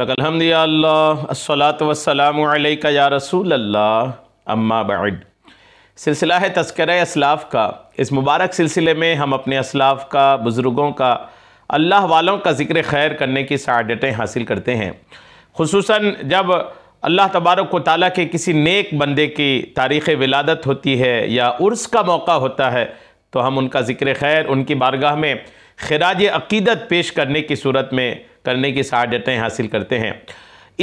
लकलहमदियाल्लात वसलाम या रसूल अल्लाह अम्मा बड सिलसिला है तस्कर असलाफ़ का इस मुबारक सिलसिले में हम अपने असलाफ़ का बुज़ुर्गों का अल्लाह वालों का ज़िक्र खैर करने की शहादतें हासिल करते हैं खसूस जब अल्लाह तबारक को ताला के किसी नेक बंदे की तारीख़ विलादत होती है या उर्स का मौका होता है तो हम उनका ज़िक्र खैर उनकी बारगाह में खराज अकीदत पेश करने की सूरत में करने की सहादतें हासिल करते हैं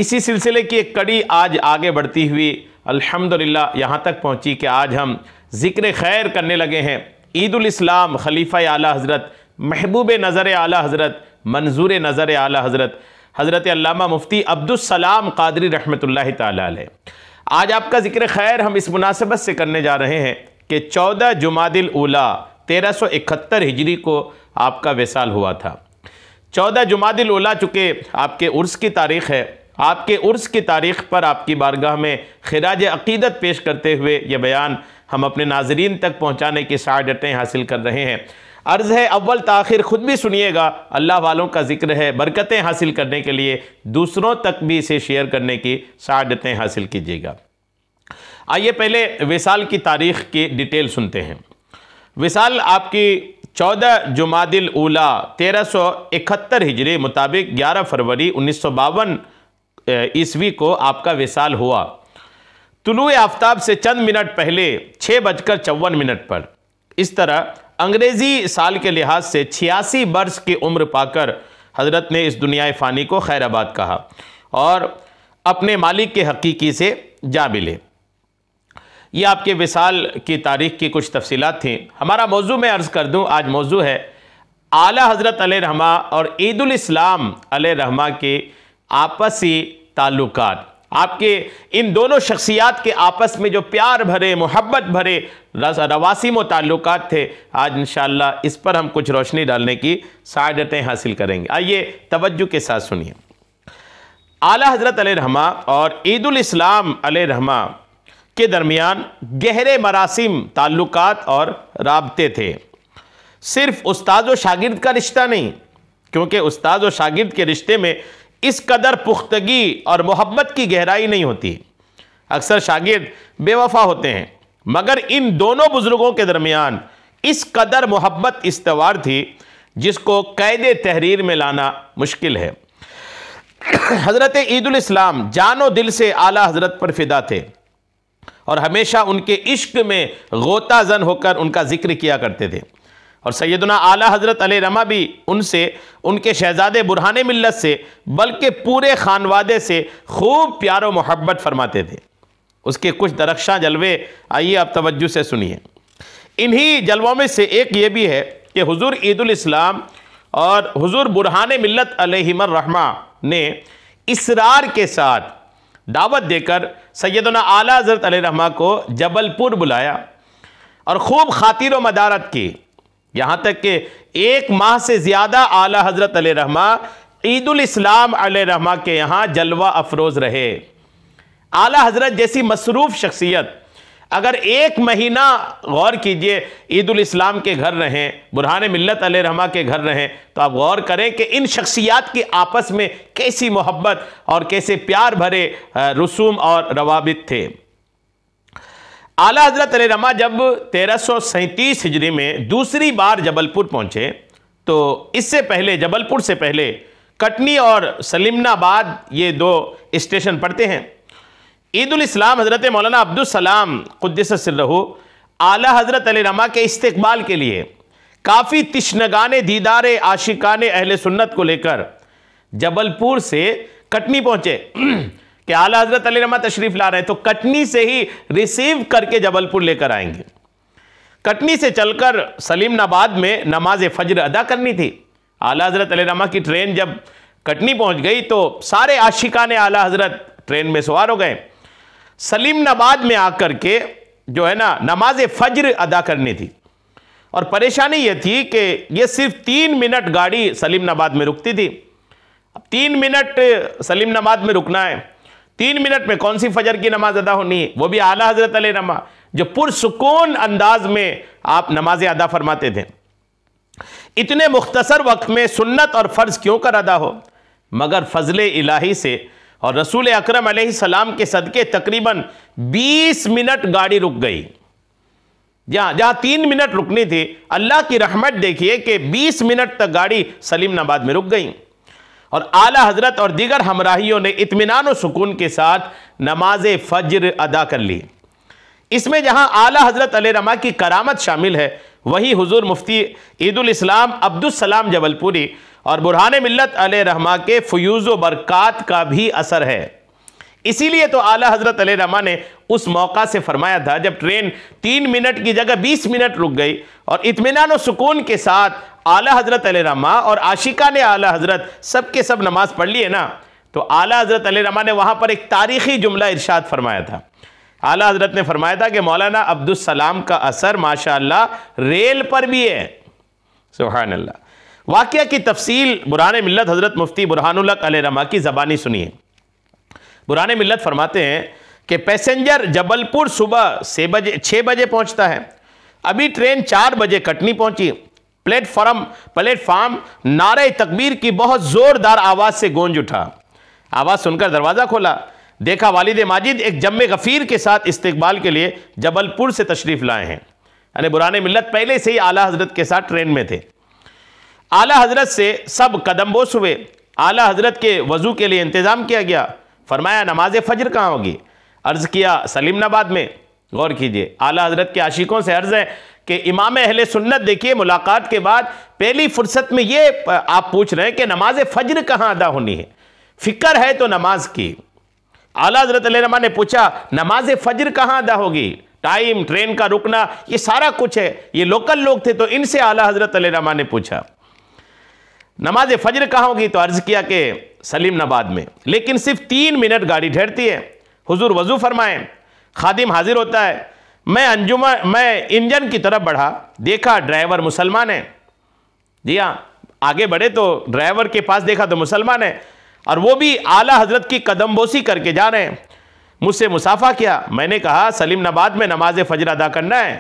इसी सिलसिले की एक कड़ी आज आगे बढ़ती हुई अल्हम्दुलिल्लाह यहाँ तक पहुँची कि आज हम ज़िक्र खैर करने लगे हैं ईदाम खलीफ़ा आला हज़रत महबूब नज़र आला हज़रत मंजूर नज़र आला हज़रत हज़रत अल्लामा मुफ्ती अब्दुलसलाम कादरी रहमत ताल आज आपका ज़िक्र खैर हम इस मुनासिबत से करने जा रहे हैं कि चौदह जुमादिल उला तेरह सौ इकहत्तर हिजरी को आपका वसाल हुआ था चौदह जुमादिल उला चुके आपके उर्स की तारीख़ है आपके उर्स की तारीख़ पर आपकी बारगाह में खराज अकीदत पेश करते हुए यह बयान हम अपने नाजरीन तक पहुँचाने की शहादतें हासिल कर रहे हैं अर्ज़ है अव्वल तखिर ख़ुद भी सुनिएगा अल्लाह वालों का जिक्र है बरकतें हासिल करने के लिए दूसरों तक भी इसे शेयर करने की शहादतें हासिल कीजिएगा आइए पहले विसाल की तारीख़ की डिटेल सुनते हैं विसाल आपकी चौदह जुमादिल उला तेरह सौ इकहत्तर हिजरी मुताबिक ग्यारह फरवरी उन्नीस सौ बावन ईस्वी को आपका विसाल हुआ तुलु आफ्ताब से चंद मिनट पहले छः बजकर चौवन मिनट पर इस तरह अंग्रेज़ी साल के लिहाज से छियासी वर्ष की उम्र पाकर हजरत ने इस दुनिया फ़ानी को खैराबाद कहा और अपने मालिक के हकीकी से जा मिले ये आपके विसाल की तारीख की कुछ तफसीत थी हमारा मौजू मैं अर्ज़ कर दूँ आज मौजू है आला हज़रत रहमा और अल रहमा के आपसी ताल्लुक आपके इन दोनों शख्सियात के आपस में जो प्यार भरे मोहब्बत भरे रवासीम ताल्लुक थे आज इन इस पर हम कुछ रोशनी डालने की शायदतें हासिल करेंगे आइए तवज्जो के साथ सुनिए आला हज़रत रहमा और अल रहमा के दरमियान गहरे मरासिम ताल्लुक़ और रबते थे सिर्फ उस्ताद व शागिर्द का रिश्ता नहीं क्योंकि उस्ताद व शागिर्द के रिश्ते में इस कदर पुख्तगी और मोहब्बत की गहराई नहीं होती अक्सर शागिर्द बेवफा होते हैं मगर इन दोनों बुज़ुर्गों के दरमियान इस कदर मोहब्बत इस्तवार थी जिसको कैद तहरीर में लाना मुश्किल है हज़रत ईदाम जानो दिल से आला हज़रत पर फिदा थे और हमेशा उनके इश्क में गोता जन होकर उनका जिक्र किया करते थे और सैदना आला हज़रत अली रमा भी उनसे उनके शहजादे बुरहान मिलत से बल्कि पूरे खानवादे से खूब प्यार मोहब्बत फरमाते थे उसके कुछ दरख्शां जलवे आइए आप तवज्जो से सुनिए इन्हीं जलवों में से एक ये भी है कि हुजूर ईदाम और हुजूर बुरहान मिलत अलहमर रहमा ने इसरार के साथ दावत देकर सैदना आला हज़रत रहमा को जबलपुर बुलाया और खूब खातिर व मदारत की यहाँ तक कि एक माह से ज़्यादा आला हज़रत रहमा ईदलाम रहमा के यहाँ जलवा अफरोज़ रहे आला हज़रत जैसी मसरूफ़ शख्सियत अगर एक महीना गौर कीजिए ईद इस्लाम के घर रहें बुरहान मिलत रहमा के घर रहें तो आप गौर करें कि इन शख्सियात की आपस में कैसी मोहब्बत और कैसे प्यार भरे रसूम और रवाबित थे आला हजरत रमा जब तेरह सौ सैंतीस हिजरी में दूसरी बार जबलपुर पहुँचे तो इससे पहले जबलपुर से पहले कटनी और सलीमनाबाद ये दो स्टेशन पड़ते हैं ईदाम हज़रत मौलाना अब्दुलसलाम रहो आला हज़रत अलीमा के इस्तबाल के लिए काफ़ी तश्नगान दीदार आशिकान अहल सुन्नत को लेकर जबलपुर से कटनी पहुँचे कि आला हज़रत अलीमा तशरीफ़ ला रहे हैं तो कटनी से ही रिसीव करके जबलपुर लेकर आएंगे कटनी से चलकर नबाद में नमाज फजर अदा करनी थी आला हज़रत अलीमा की ट्रेन जब कटनी पहुँच गई तो सारे आशिकान आला हज़रत ट्रेन में सवार हो गए सलीम नबाद में आकर के जो है ना नमाज फज्र अदा करनी थी और परेशानी यह थी कि ये सिर्फ तीन मिनट गाड़ी सलीम नबाद में रुकती थी अब तीन मिनट सलीम नबाद में रुकना है तीन मिनट में कौन सी फजर की नमाज अदा होनी है वो भी आला हजरत नमा जो पुरसकून अंदाज में आप नमाज अदा फरमाते थे इतने मुख्तसर वक्त में सुन्नत और फ़र्ज़ क्यों कर अदा हो मगर फजल इलाही से और रसूल अक्रम सलाम के सदक़े तकरीबन 20 मिनट गाड़ी रुक गई जहाँ जहाँ तीन मिनट रुकनी थी अल्लाह की रहमत देखिए कि 20 मिनट तक गाड़ी सलीमनाबाद में रुक गई और आला हजरत और दीगर हमराहियों ने इतमान सुकून के साथ नमाज फज्र अदा कर ली इसमें जहाँ आला हजरत रमा की करामत शामिल है वहीं हुजूर मुफ्ती अब्दुल सलाम जबलपुरी और बुरहान मिलत अल रहमा के फ्यूज़ बरक़ात का भी असर है इसीलिए तो आला हजरत रहमा ने उस मौका से फरमाया था जब ट्रेन तीन मिनट की जगह बीस मिनट रुक गई और इतमान सुकून के साथ आला हजरत रहमा और आशिका ने आला हजरत सब के सब नमाज पढ़ ली है ना तो आला हजरत रहमा ने वहाँ पर एक तारीखी जुमला इर्शाद फरमाया था आला हजरत ने फरमाया था कि मौलाना अब्दुलसलाम का असर माशा रेल पर भी है सुहान वाक्य की तफसील बुरान मिलत हज़रत मुफ्ती बुरहानुलक रमा की ज़बानी सुनिए बुरान मिलत फरमाते हैं कि पैसेंजर जबलपुर सुबह से बजे छः बजे पहुंचता है अभी ट्रेन चार बजे कटनी पहुंची प्लेटफॉर्म प्लेटफार्म नारे तकबीर की बहुत ज़ोरदार आवाज़ से गूंज उठा आवाज़ सुनकर दरवाज़ा खोला देखा वालिद माजिद एक जम गफ़ीर के साथ इस्तकबाल के लिए जबलपुर से तशरीफ़ लाए हैं यानी बुरान मिलत पहले से ही आला हजरत के साथ ट्रेन में थे आला हजरत से सब कदम बोस हुए आला हजरत के वज़ू के लिए इंतज़ाम किया गया फरमाया नमाज फजर कहाँ होगी अर्ज़ किया सलीमनाबाद में गौर कीजिए आला हजरत के आशिकों से अर्ज़ है कि इमाम अहल सुन्नत देखिए मुलाकात के बाद पहली फुर्सत में ये आप पूछ रहे हैं कि नमाज फजर कहाँ अदा होनी है फ़िक्र है तो नमाज की आला हजरत नमा ने पूछा नमाज फजर कहाँ अदा होगी टाइम ट्रेन का रुकना ये सारा कुछ है ये लोकल लोग थे तो इनसे आला हजरत नमा ने पूछा नमाज फजर कहाँ होगी तो अर्ज़ किया कि नबाद में लेकिन सिर्फ तीन मिनट गाड़ी ठहरती है हुजूर वज़ू फरमाएं खादिम हाजिर होता है मैं अंजुमा मैं इंजन की तरफ बढ़ा देखा ड्राइवर मुसलमान है जी हाँ आगे बढ़े तो ड्राइवर के पास देखा तो मुसलमान है और वो भी आला हजरत की कदमबोसी करके जा रहे हैं मुझसे मुसाफा किया मैंने कहा सलीम नबाद में नमाज फजर अदा करना है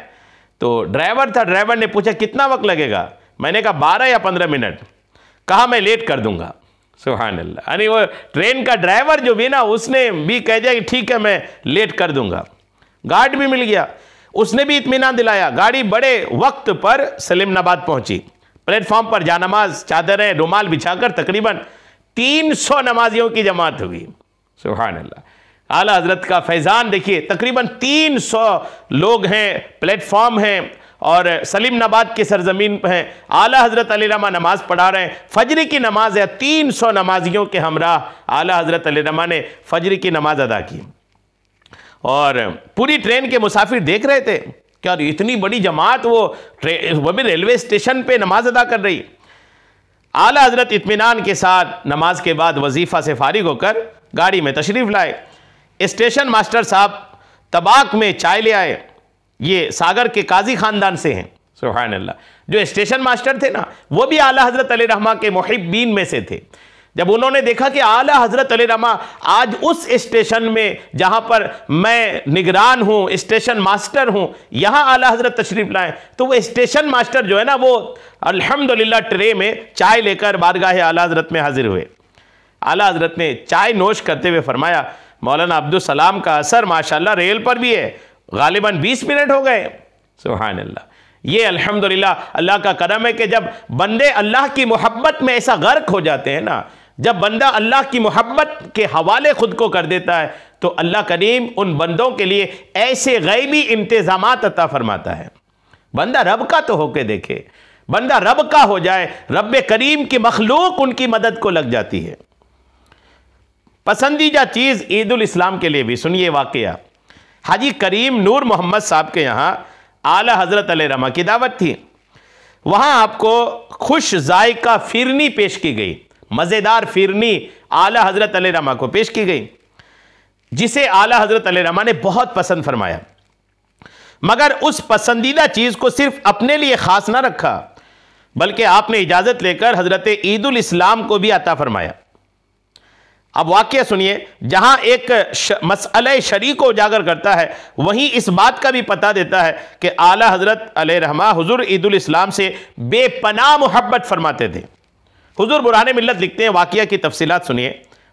तो ड्राइवर था ड्राइवर ने पूछा कितना वक्त लगेगा मैंने कहा बारह या पंद्रह मिनट कहा मैं लेट कर दूंगा सुहान अल्लाह यानी वो ट्रेन का ड्राइवर जो भी ना उसने भी कह दिया कि ठीक है मैं लेट कर दूंगा गार्ड भी मिल गया उसने भी इतमान दिलाया गाड़ी बड़े वक्त पर सलीमनाबाद पहुंची प्लेटफॉर्म पर जानमाज चादरें रुमाल बिछाकर तकरीबन 300 नमाजियों की जमात हुई सुहान अल्लाह आला हजरत का फैज़ान देखिए तकरीबन 300 लोग हैं प्लेटफॉर्म हैं और सलीम नबाद की सरजमीन पर हैं आला हज़रत अलीरमा नमाज़ पढ़ा रहे हैं फजरी की नमाज़ है तीन सौ नमाजियों के हमरा आला हज़रत अलीरमा ने फजरी की नमाज़ अदा की और पूरी ट्रेन के मुसाफिर देख रहे थे क्या इतनी बड़ी जमात वो वह भी रेलवे स्टेशन पे नमाज अदा कर रही आला हजरत इतमान के साथ नमाज के बाद वजीफ़ा से फारिग होकर गाड़ी में तशरीफ़ लाए स्टेशन मास्टर साहब तबाक में चाय ले आए ये सागर के काजी खानदान से हैं सुहान अल्लाह जो स्टेशन मास्टर थे ना वो भी आला हजरत अली रहमा के मुहिबीन में से थे जब उन्होंने देखा कि आला हजरत अली रहमा आज उस स्टेशन में जहां पर मैं निगरान हूँ स्टेशन मास्टर हूं यहां आला हजरत तशरीफ़ लाए तो वो स्टेशन मास्टर जो है ना वो अल्हम्दुलिल्लाह ट्रे में चाय लेकर बारगाह आला हजरत में हाजिर हुए आला हजरत ने चाय नोश करते हुए फरमाया मौलाना अब्दुल सलाम का असर माशाल्लाह रेल पर भी है गालिबा बीस मिनट हो गए सुबहान अल्लाह ये अल्हम्दुलिल्लाह अल्लाह का कदम है कि जब बंदे अल्लाह की मोहब्बत में ऐसा गर्क हो जाते हैं ना जब बंदा अल्लाह की मोहब्बत के हवाले खुद को कर देता है तो अल्लाह करीम उन बंदों के लिए ऐसे गैबी इंतजाम अता फरमाता है बंदा रब का तो होके देखे बंदा रब का हो जाए रब करीम की मखलूक उनकी मदद को लग जाती है पसंदीदा चीज़ ईद इस्लाम के लिए भी सुनिए वाकया हाजी करीम नूर मोहम्मद साहब के यहाँ आला हज़रत रमा की दावत थी वहाँ आपको खुश जायका फिरनी पेश की गई मज़ेदार फिरनी आला हज़रत रमा को पेश की गई जिसे आला हज़रत रमा ने बहुत पसंद फरमाया मगर उस पसंदीदा चीज़ को सिर्फ अपने लिए ख़ास ना रखा बल्कि आपने इजाज़त लेकर हज़रत ईद इस्लाम को भी अता फरमाया अब वाक्य सुनिए जहां एक मसले शरी को उजागर करता है वहीं इस बात का भी पता देता है कि आला हजरत रहमा हजूर ईद इस्लाम से बेपना मोहब्बत फरमाते थे हजूर बुरान मिलत लिखते हैं वाक्य की तफसीत सुनिए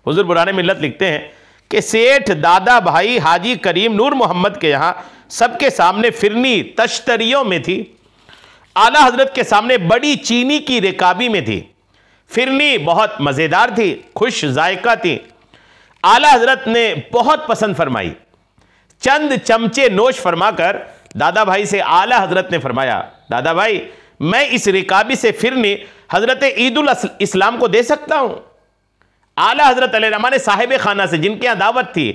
हजूर बुरान मिलत लिखते हैं कि सेठ दादा भाई हाजी करीम नूर मोहम्मद के यहाँ सबके सामने फिरनी तश्तरियों में थी आला हजरत के सामने बड़ी चीनी की रेकाबी में थी फिर ली बहुत मज़ेदार थी खुश जायका थी आला हजरत ने बहुत पसंद फरमाई चंद चमचे नोश फरमाकर दादा भाई से आला हजरत ने फरमाया दादा भाई मैं इस रिकाबी से फिरनी हजरत ईद इस्लाम को दे सकता हूँ आला हजरत अलमा ने साहिब खाना से जिनके यहाँ दावत थी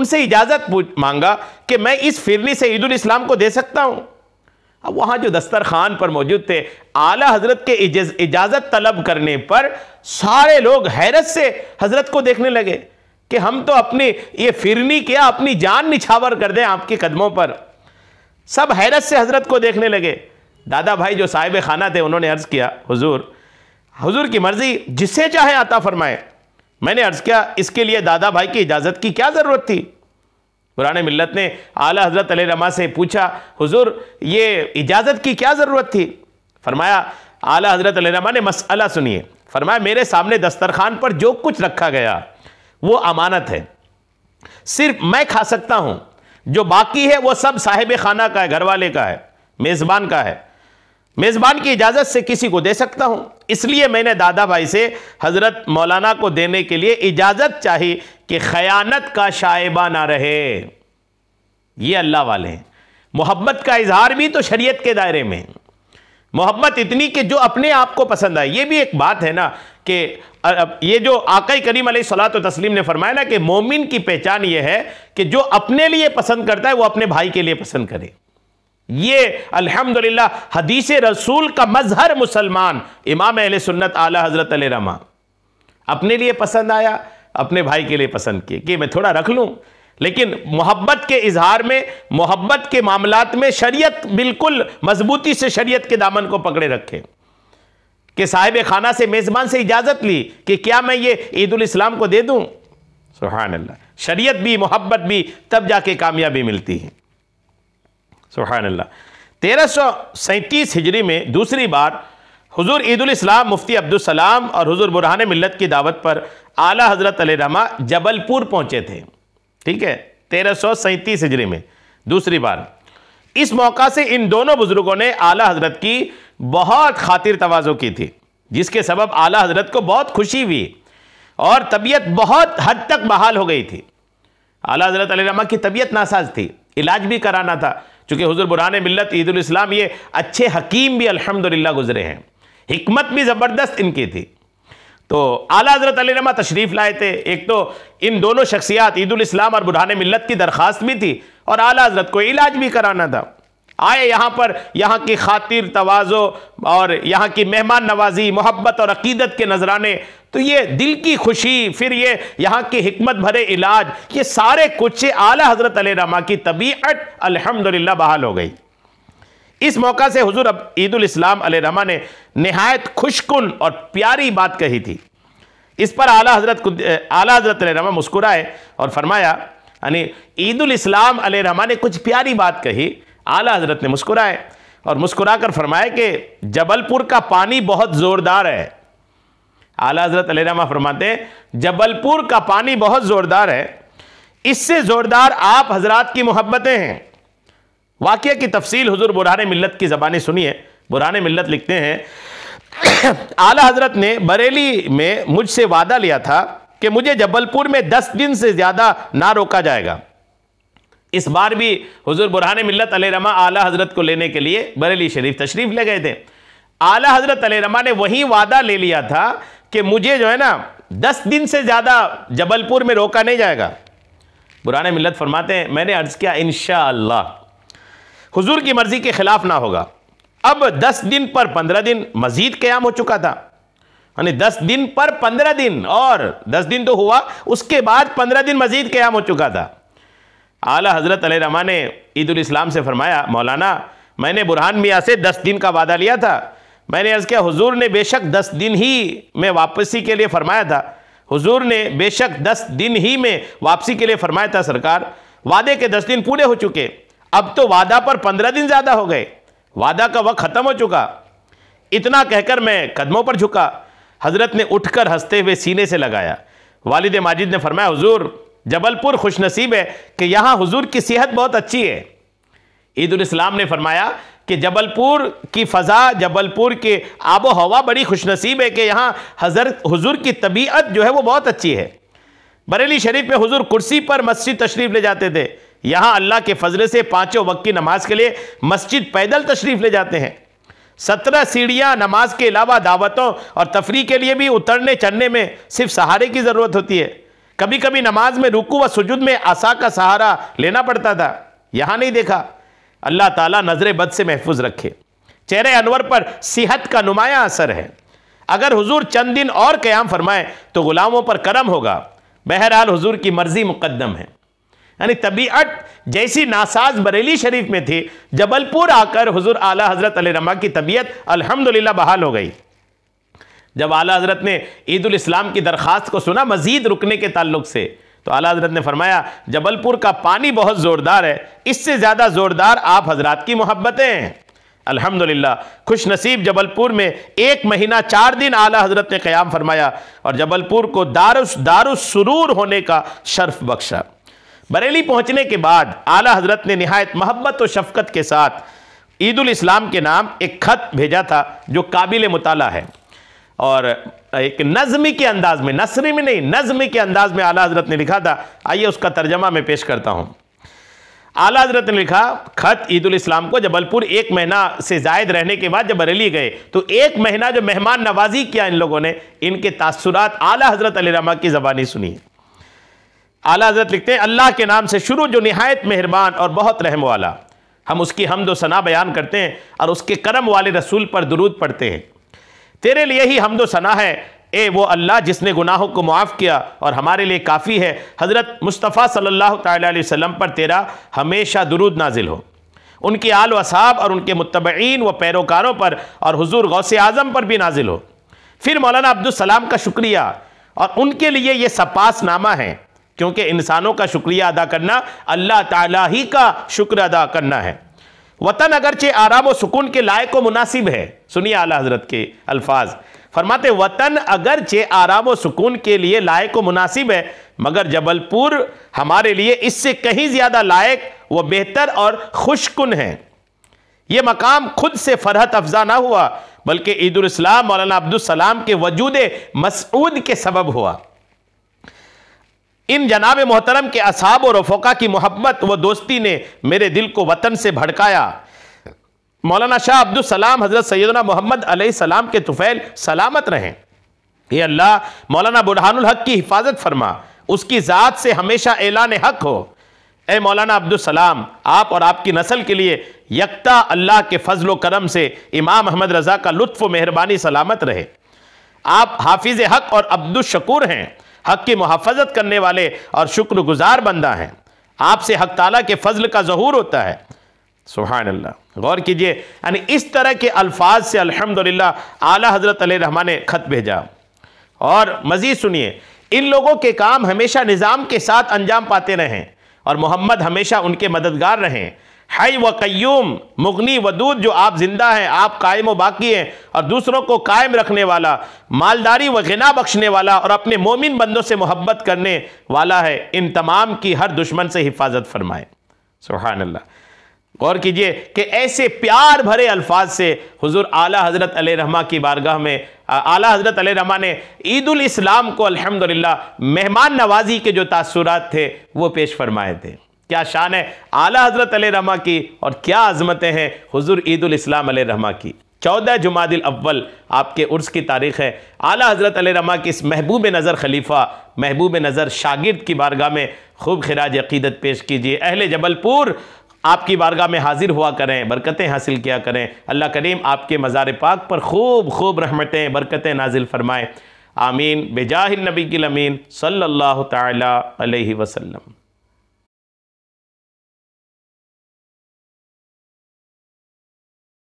उनसे इजाज़त मांगा कि मैं इस फिरनी से ईद इस्लाम को दे सकता हूँ अब वहाँ जो दस्तरखान पर मौजूद थे आला हजरत के इजाज़त तलब करने पर सारे लोग हैरत से हजरत को देखने लगे कि हम तो अपनी ये फिरनी क्या अपनी जान निछावर कर दें आपके कदमों पर सब हैरत से हजरत को देखने लगे दादा भाई जो साहिब खाना थे उन्होंने अर्ज़ किया हुजूर हुजूर की मर्ज़ी जिसे चाहे आता फरमाए मैंने अर्ज़ किया इसके लिए दादा भाई की इजाज़त की क्या ज़रूरत थी पुरान मिलत ने आला हज़रत रमा से पूछा हुजूर ये इजाज़त की क्या ज़रूरत थी फरमाया आला हज़रत रमा ने मसला सुनिए फरमाया मेरे सामने दस्तरखान पर जो कुछ रखा गया वो अमानत है सिर्फ मैं खा सकता हूँ जो बाकी है वो सब साहिब खाना का है घर वाले का है मेज़बान का है मेज़बान की इजाज़त से किसी को दे सकता हूँ इसलिए मैंने दादा भाई से हज़रत मौलाना को देने के लिए इजाज़त चाही कि खयानत का शायबा ना रहे ये अल्लाह वाले हैं मोहब्बत का इजहार भी तो शरीयत के दायरे में मोहब्बत इतनी कि जो अपने आप को पसंद आए ये भी एक बात है ना कि ये जो आकई करीम सलात तस्लीम ने फरमाया ना कि मोमिन की पहचान ये है कि जो अपने लिए पसंद करता है वो अपने भाई के लिए पसंद करे ये अल्हम्दुलिल्लाह हदीस रसूल का मजहर मुसलमान इमाम अहले सुन्नत आला हजरत रमा अपने लिए पसंद आया अपने भाई के लिए पसंद किए कि मैं थोड़ा रख लूँ लेकिन मोहब्बत के इजहार में मोहब्बत के मामलात में शरीयत बिल्कुल मजबूती से शरीयत के दामन को पकड़े रखे कि साहिब खाना से मेज़बान से इजाज़त ली कि क्या मैं ये ईद इस्लाम को दे दूँ सुहान अल्लाह शरीयत भी मोहब्बत भी तब जाके कामयाबी मिलती है सुहान अल्लाह तेरह सौ सैंतीस हिजरी में दूसरी बार हुजूर ईदाम मुफ्ती अब्दुलसलाम और हुजूर बुरहान मिलत की दावत पर आला हज़रत रमा जबलपुर पहुँचे थे ठीक है तेरह सौ सैंतीस हिजरी में दूसरी बार इस मौका से इन दोनों बुज़ुर्गों ने आला हज़रत की बहुत खातिर तोज़ो की थी जिसके सबब आला हज़रत को बहुत खुशी हुई और तबीयत बहुत हद तक बहाल हो गई थी आला हज़रत रमा की तबीयत नासाज थी इलाज भी कराना था चूँकि हज़ुर बुरान मिलत ईदलाम ये अच्छे हकीम भी अलहमदिल्ला गुजरे हैं हमत भी ज़बरदस्त इनकी थी तो आला हजरत अलीमा तशरीफ़ लाए थे एक तो इन दोनों शख्सियात ईदलाम और बुरहान मिलत की दरख्वास्त भी थी और आला हजरत को इलाज भी कराना था आए यहाँ पर यहाँ की खातिर तोज़ो और यहाँ की मेहमान नवाजी मोहब्बत और अकीदत के नजराने तो ये दिल की खुशी फिर ये यहाँ की हमत भरे इलाज ये सारे कुछ आला हजरत रामा की तबीयत अलहमदिल्ला बहाल हो गई इस मौका से हुजूर अब ईदुल इस्लाम रमा ने नहायत खुशकुन और प्यारी बात कही थी इस पर आला हजरत आला हजरत रमा मुस्कुराए और फरमाया यानी ईदुल इस्लाम रमा ने कुछ प्यारी बात कही आला हजरत ने मुस्कुराए और मुस्कुरा कर फरमाया कि जबलपुर का पानी बहुत ज़ोरदार है आला हजरत रमा फरमाते जबलपुर का पानी बहुत ज़ोरदार है इससे ज़ोरदार आप हजरात की मोहब्बतें हैं वाक्य की तफसील हजूर बुरहान मिलत की ज़बानी सुनिए बुरहान मिलत लिखते हैं आला हजरत ने बरेली में मुझसे वादा लिया था कि मुझे जबलपुर में दस दिन से ज़्यादा ना रोका जाएगा इस बार भी हजूर बुरहान मिलत अलरमा आला हजरत को लेने के लिए बरेली शरीफ तशरीफ़ ले गए थे आला हजरत अलरमा ने वही वादा ले लिया था कि मुझे जो है ना दस दिन से ज़्यादा जबलपुर में रोका नहीं जाएगा बुरहान मिलत फरमाते हैं मैंने अर्ज़ किया इन हुजूर की मर्ज़ी के ख़िलाफ़ ना होगा अब दस दिन पर पंद्रह दिन मज़ीद क़्याम हो चुका था यानी दस दिन पर पंद्रह दिन और दस दिन तो हुआ उसके बाद पंद्रह दिन मज़ीद क़्याम हो चुका था आला हज़रत रमा ने ईदाम से फरमाया मौलाना मैंने बुरहान मियाँ से दस दिन का वादा लिया था मैंने अर्ज़ किया हुजूर ने बेशक दस दिन ही में वापसी के लिए फ़रमाया था हुजूर ने बेशक दस दिन ही में वापसी के लिए फ़रमाया था सरकार वादे के दस दिन पूरे हो चुके अब तो वादा पर पंद्रह दिन ज़्यादा हो गए वादा का वक्त ख़त्म हो चुका इतना कहकर मैं कदमों पर झुका हज़रत ने उठकर हंसते हुए सीने से लगाया वालिद माजिद ने फरमाया हुजूर जबलपुर खुशनसीब है कि यहाँ हुजूर की सेहत बहुत अच्छी है ईद उस्लाम ने फरमाया कि जबलपुर की फ़ज़ा जबलपुर के आबो हवा बड़ी खुशनसीब है कि यहाँ हजरत हुजूर की तबीयत जो है वो बहुत अच्छी है बरेली शरीफ में हुजूर कुर्सी पर मस्जिद तशरीफ़ ले जाते थे यहां अल्लाह के फजले से पांचों वक्त की नमाज के लिए मस्जिद पैदल तशरीफ़ ले जाते हैं सत्रह सीढ़ियां नमाज के अलावा दावतों और तफरी के लिए भी उतरने चढ़ने में सिर्फ सहारे की ज़रूरत होती है कभी कभी नमाज में रुकू व सुजुद में आशा का सहारा लेना पड़ता था यहां नहीं देखा अल्लाह ताला नज़र बद से महफूज रखे चेहरे अनवर पर सेहत का नुमाया असर है अगर हुजूर चंद दिन और क़्याम फरमाए तो ग़ुलामों पर करम होगा बहरहाल हुजूर की मर्ज़ी मुकदम है यानी तबीयत जैसी नासाज बरेली शरीफ में थी जबलपुर आकर हुजूर आला हजरत रमा की तबीयत अल्हम्दुलिल्लाह बहाल हो गई जब आला हजरत ने ईद इस्लाम की दरख्वास्त को सुना मजीद रुकने के ताल्लुक से तो आला हजरत ने फरमाया जबलपुर का पानी बहुत ज़ोरदार है इससे ज़्यादा ज़ोरदार आप हजरात की मोहब्बतें हैं अल्हम्दुलिल्लाह खुश नसीब जबलपुर में एक महीना चार दिन आला हजरत ने क्याम फरमाया और जबलपुर को दारुस दारुस सुरूर होने का शर्फ बख्शा बरेली पहुंचने के बाद आला हजरत ने नहायत महब्बत और शफकत के साथ ईद इस्लाम के नाम एक खत भेजा था जो काबिल मुताला है और एक नज़मी के अंदाज में नसरी में नहीं नज़मी के अंदाज में आला हजरत ने लिखा था आइए उसका तर्जमा मैं पेश करता हूँ आला हजरत ने लिखा खत ईद इस्लाम को जबलपुर एक महीना से जायद रहने के बाद जब बरेली गए तो एक महीना जो मेहमान नवाजी किया इन लोगों ने इनके तासुरात आला हजरत अली रामा की ज़बानी सुनी है आला हजरत लिखते हैं अल्लाह के नाम से शुरू जो नहायत मेहरबान और बहुत रहम वाला हम उसकी हमद सना बयान करते हैं और उसके करम वाले रसूल पर दरूद पढ़ते हैं तेरे लिए ही हमद सना है ए वो अल्लाह जिसने गुनाहों को मुआफ़ किया और हमारे लिए काफ़ी है हज़रत मुस्तफ़ा सल्लल्लाहु अलैहि वसल्लम पर तेरा हमेशा दरूद नाजिल हो उनके आल वसाब और उनके मुतबीन व पैरोकारों पर और हजूर गौस आज़म पर भी नाजिल हो फिर मौलाना अब्दुलसलाम का शुक्रिया और उनके लिए ये सपास नामा है क्योंकि इंसानों का शुक्रिया अदा करना अल्लाह ताला ही का शुक्र अदा करना है वतन अगरचे आराम और सुकून के लायक व मुनासिब है सुनिए आला हजरत के अल्फाज फरमाते वतन अगरचे आराम और सुकून के लिए लायक व मुनासिब है मगर जबलपुर हमारे लिए इससे कहीं ज़्यादा लायक व बेहतर और खुशकुन है ये मकाम खुद से फरहत अफजा ना हुआ बल्कि ईदाम मौलाना अब्दुल सलाम के वजूद मसऊद के सबब हुआ इन जनाब मोहतरम के असाब और रफोका की मोहब्बत व दोस्ती ने मेरे दिल को वतन से भड़काया मौलाना शाह अब्दुल सलाम हज़रत सैदना मोहम्मद सलाम के तुफ़ैल सलामत रहें ये अल्लाह मौलाना बुरहानुल हक की हिफाजत फरमा उसकी ज़ात से हमेशा ऐलान हक हो ए मौलाना अब्दुल सलाम आप और आपकी नस्ल के लिए यकता अल्लाह के फजल करम से इमाम अहमद रज़ा का लुत्फ़ मेहरबानी सलामत रहे आप हाफिज़ हक और अब्दुल शकूर हैं हक की मुहाफ़त करने वाले और शुक्रगुजार बंदा हैं आपसे हक ताला के फजल का जहूर होता है सुहान अल्लाह गौर कीजिए यानी इस तरह के अल्फाज से अल्हम्दुलिल्लाह आला हज़रत रहमान ने ख़त भेजा और मज़ीद सुनिए इन लोगों के काम हमेशा निज़ाम के साथ अंजाम पाते रहें और मोहम्मद हमेशा उनके मददगार रहें हई व कयूम मुगनी वदूद जो आप ज़िंदा हैं आप कायम व बाकी हैं और दूसरों को कायम रखने वाला मालदारी व गना बख्शने वाला और अपने मोमिन बंदों से मोहब्बत करने वाला है इन तमाम की हर दुश्मन से हिफाजत फरमाए सुबहान अल्लाह गौर कीजिए कि ऐसे प्यार भरे अल्फाज से हुजूर आला हज़रत रहमा की बारगाह में आला हज़रत रहमा ने ईद इस्लाम को अल्हम्दुलिल्लाह मेहमान नवाजी के जो तासुरात थे वो पेश फरमाए थे क्या शान है आला हजरत रहमा की और क्या आज़मतें हैं हजूर ईदाम रहमा की चौदह जुमादिल अव्वल आपके उर्स की तारीख़ है आला हज़रत रमा की इस महबूब नज़र खलीफ़ा महबूब नज़र शागिर्द की बारगाह में खूब खराज अक़ीदत पेश कीजिए अहल जबलपुर आपकी बारगाह में हाजिर हुआ करें बरकतें हासिल किया करें अल्लाह करीम आपके मज़ार पाक पर खूब खूब रहमतें बरकतें नाजिल फ़रमाएँ आमीन बेजाहिल नबी की अमीन सल्ला तसल्म